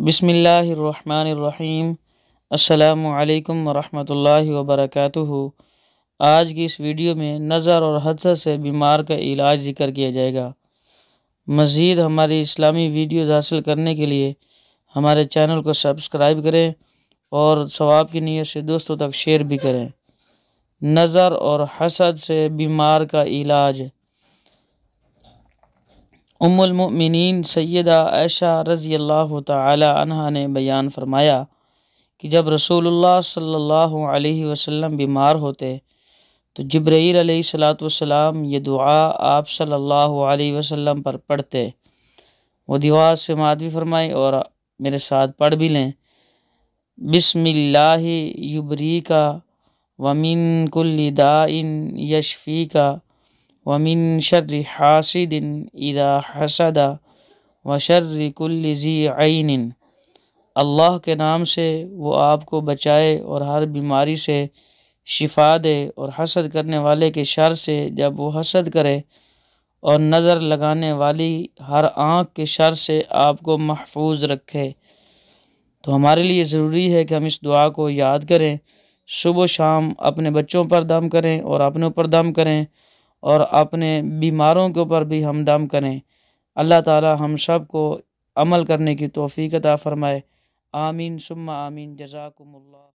بسم اللہ الرحمن الرحیم السلام علیکم ورحمۃ اللہ وبرکاتہ آج کی اس ویڈیو میں نظر اور حدث سے بیمار کا علاج ذکر کیا جائے گا مزید ہماری اسلامی ویڈیوز حاصل کرنے کے لیے ہمارے چینل کو سبسکرائب کریں اور ثواب کی نیت سے دوستوں تک شیئر بھی کریں نظر اور حسد سے بیمار کا علاج ام المؤمنین سیدہ عائشہ رضی اللہ تعالی عنہ نے بیان فرمایا کہ جب رسول اللہ صلی اللہ علیہ وسلم بیمار ہوتے تو جبرائیل علیہ اللاۃ والسلام یہ دعا آپ صلی اللہ علیہ وسلم پر پڑھتے وہ دعا سے مات بھی فرمائی اور میرے ساتھ پڑھ بھی لیں بسم اللہ یبری کا ومین کل دائن یشفی کا ومن شر حاسد اذا حسد و شر کل ذی عین اللہ کے نام سے وہ آپ کو بچائے اور ہر بیماری سے شفا دے اور حسد کرنے والے کے شر سے جب وہ حسد کرے اور نظر لگانے والی ہر آنکھ کے شر سے آپ کو محفوظ رکھے تو ہمارے لیے ضروری ہے کہ ہم اس دعا کو یاد کریں صبح و شام اپنے بچوں پر دم کریں اور اپنے اوپر دم کریں اور اپنے بیماروں کے اوپر بھی ہم دم کریں اللہ تعالی ہم سب کو عمل کرنے کی توفیق عطا فرمائے آمین ثم آمین جزاکم اللہ